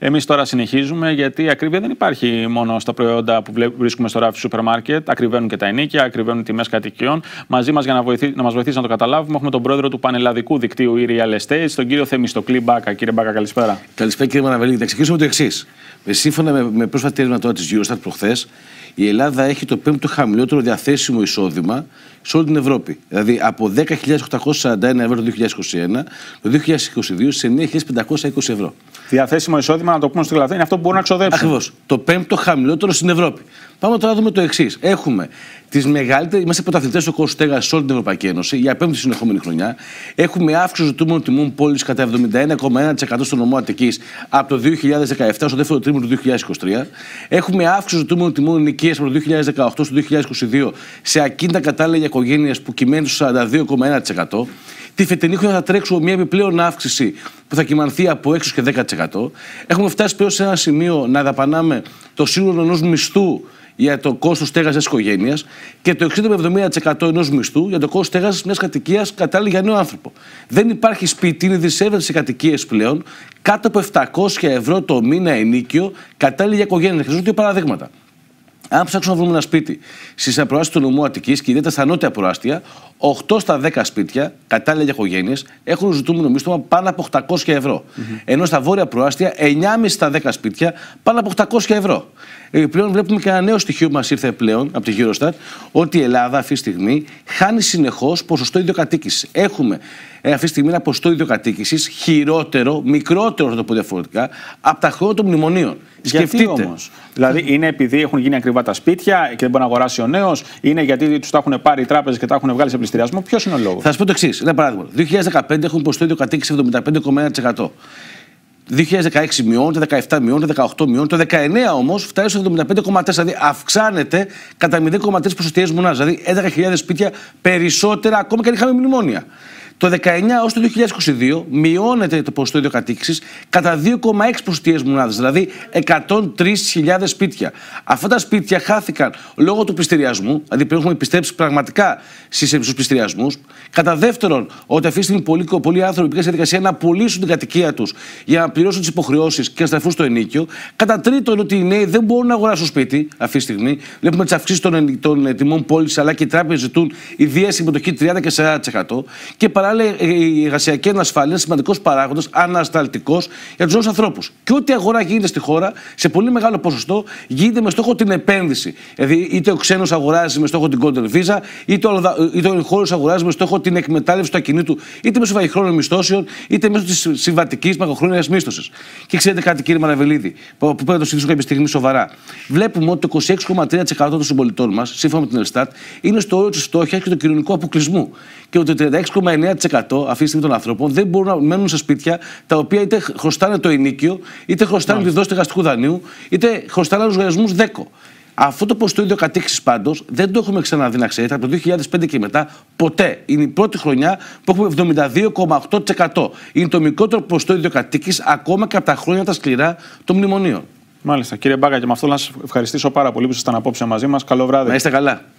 Εμείς τώρα συνεχίζουμε γιατί η ακρίβεια δεν υπάρχει μόνο στα προϊόντα που βρίσκουμε στο ράφι σούπερ μάρκετ. Ακριβένουν και τα ενίκια, ακριβένουν τιμές κατοικιών. Μαζί μας για να, να μας βοηθήσει να το καταλάβουμε, έχουμε τον πρόεδρο του Πανελλαδικού Δικτύου Real Estate, τον κύριο Θεμιστοκλή Μπάκα. Κύριε Μπάκα, καλησπέρα. Καλησπέρα, κύριε Μαναβελή. Θα ξεκινήσουμε το εξής. Σύμφωνα με, με πρόσφατη έρευνα τώρα τη Eurostat προχθές, η Ελλάδα έχει το πέμπτο χαμηλότερο διαθέσιμο εισόδημα σε όλη την Ευρώπη. Δηλαδή από 10.841 ευρώ το 2021, το 2022 σε 9.520 ευρώ. Διαθέσιμο εισόδημα να το πούμε στη Γαλλία, είναι αυτό που μπορεί να ξοδέψει. Ακριβώς. Το πέμπτο χαμηλότερο στην Ευρώπη. Πάμε τώρα να δούμε το εξής. Έχουμε τις μεγαλύτερες. Είμαστε πρωταθλητές στο στέγας σε όλη την Ευρωπαϊκή Ένωση για πέμπτη συνεχόμενη χρονιά. Έχουμε αύξηση ζωτούμενων τιμών πόλης κατά 71,1% στον νομό Αττικής από το 2017 στο δεύτερο τρίμηνο του 2023. Έχουμε αύξηση ζωτούμενων τιμών νοικία από το 2018 στο 2022 σε ακίνητα κατάλληλα για οικογένειες που κυμαίνει στο 42,1%. Τη φετινή χρονιά θα τρέξουμε μια επιπλέον αύξηση που θα κυμανθεί από 6 και 10%. Έχουμε φτάσει πλέον σε ένα σημείο να δαπανάμε το σύνολο ενός μισθού για το κόστος στέγασης τη οικογένειας και το 60 με 70% ενός μισθού για το κόστος στέγασης μιας κατοικίας κατάλληλη για νέο άνθρωπο. Δεν υπάρχει σπίτι, είναι δισεύρεση κατοικίες πλέον κάτω από 700 ευρώ το μήνα ενίκιο κατάλληλη για οικογένεια. Χρειαζόνται δύο παραδείγματα. Αν ψάξουμε να βρούμε ένα σπίτι στις απροάσεις του νομού Αττικής και ιδιαίτερα στα νότια προάστια, 8 στα 10 σπίτια, κατάλληλα για οικογένειες, έχουν ζητούμενο μίσθωμα πάνω από 800 ευρώ. Ενώ στα βόρεια προάστια, 9,5 στα 10 σπίτια, πάνω από 800 ευρώ. Ε, πλέον βλέπουμε και ένα νέο στοιχείο που μας ήρθε πλέον από τη Eurostat, ότι η Ελλάδα αυτή τη στιγμή χάνει συνεχώς ποσοστό ιδιοκατοίκησης. Έχουμε ε, αυτή τη στιγμή ένα ποσοστό ιδιοκατοίκησης χειρότερο, μικρότερο, θα το πω διαφορετικά, από τα χρόνια των μνημονίων. Σκεφτείτε Όμως. Δηλαδή, είναι επειδή έχουν γίνει ακριβώς ακριβά τα σπίτια και δεν μπορεί να αγοράσει ο νέος, είναι γιατί τους τα έχουν πάρει οι τράπεζες και τα έχουν βγάλει σε πληστηριασμό. Ποιος είναι ο λόγος. Θα σα πω το εξής. Ένα παράδειγμα. 2015 έχουν ο κατοίκηση 75,1%. 2016 μειώνεται, 17 μειώνεται, 18 μειώνεται. Το 19 όμως φτάνει στο 75,4. Δηλαδή αυξάνεται κατά 0,3 ποσοστιαίε μονάδα. Δηλαδή 11.000 σπίτια περισσότερα ακόμα και αν είχαμε μνημόνια. Το 19 έως το 2022 μειώνεται το ποσοστό ιδιοκατοίκησης κατά 2,6 ποσοστιαίες μονάδες, δηλαδή 103.000 σπίτια. Αυτά τα σπίτια χάθηκαν λόγω του πληστηριασμού, δηλαδή πρέπει έχουμε επιστρέψει πραγματικά στους πληστηριασμούς. Κατά δεύτερον, ότι αυτή τη στιγμή πολλοί, άνθρωποι πήγαν διαδικασία να πουλήσουν την κατοικία τους για να πληρώσουν τις υποχρεώσεις και να στραφούν στο ενίκιο. Κατά τρίτον, ότι οι νέοι δεν μπορούν να αγοράσουν σπίτι αυτή τη στιγμή. Βλέπουμε τις αυξήσεις των, τιμών πώλησης, αλλά και οι ζητούν ιδία συμμετοχή 30 και 40%. Και ε, η εργασιακή ανασφάλεια είναι σημαντικός παράγοντας, ανασταλτικός για τους νέους ανθρώπους. Και ό,τι αγορά γίνεται στη χώρα, σε πολύ μεγάλο ποσοστό, γίνεται με στόχο την επένδυση. Δηλαδή, είτε ο ξένος αγοράζει με στόχο την Golden Visa, είτε, είτε ο χώρος αγοράζει με στόχο την εκμετάλλευση του ακινήτου, είτε μέσω βαϊχρόνων μισθώσεων, είτε μέσω της συμβατικής μακροχρόνιας μίσθωσης. Και ξέρετε κάτι, κύριε Μαραβελίδη, που πρέπει να το συζητήσουμε κάποια στιγμή σοβαρά. Βλέπουμε ότι το 26,3% των συμπολιτών μας, σύμφωνα με την Ελστάτ, είναι στο όριο της φτώχειας και του κοινωνικού αποκλεισμού. Και ότι το 36,9% αυτή τη στιγμή των ανθρώπων δεν μπορούν να μένουν σε σπίτια τα οποία είτε χρωστάνε το ενίκιο, είτε χρωστάνε τη δόση του δανείου, είτε χρωστάνε λογαριασμούς δέκο. Αυτό το ποστοίδιο κατήξη πάντως δεν το έχουμε ξαναδεί να ξέρετε από το 2005 και μετά ποτέ. Είναι η πρώτη χρονιά που έχουμε 72,8%. Είναι το μικρότερο ποσοστό κατοίκηση ακόμα και από τα χρόνια τα σκληρά των μνημονίων. Μάλιστα. Κύριε Μπάγκα, και με αυτό να σας ευχαριστήσω πάρα πολύ που ήσασταν απόψε μαζί μας. Καλό βράδυ. Να καλά.